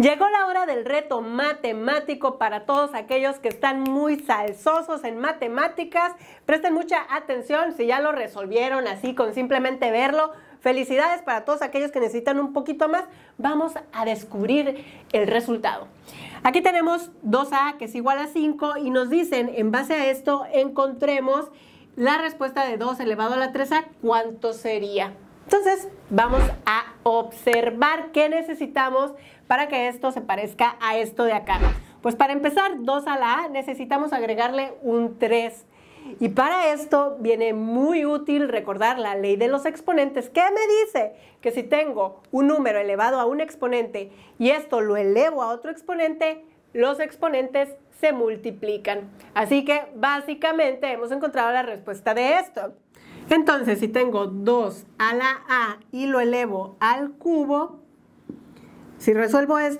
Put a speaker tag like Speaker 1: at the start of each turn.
Speaker 1: Llegó la hora del reto matemático para todos aquellos que están muy salsosos en matemáticas. Presten mucha atención si ya lo resolvieron así con simplemente verlo. Felicidades para todos aquellos que necesitan un poquito más. Vamos a descubrir el resultado. Aquí tenemos 2A que es igual a 5 y nos dicen en base a esto encontremos la respuesta de 2 elevado a la 3A. ¿Cuánto sería? Entonces, vamos a observar qué necesitamos para que esto se parezca a esto de acá. Pues para empezar, 2 a la A necesitamos agregarle un 3. Y para esto viene muy útil recordar la ley de los exponentes. que me dice? Que si tengo un número elevado a un exponente y esto lo elevo a otro exponente, los exponentes se multiplican. Así que básicamente hemos encontrado la respuesta de esto. Entonces, si tengo 2
Speaker 2: a la A y lo elevo al cubo, si resuelvo esto,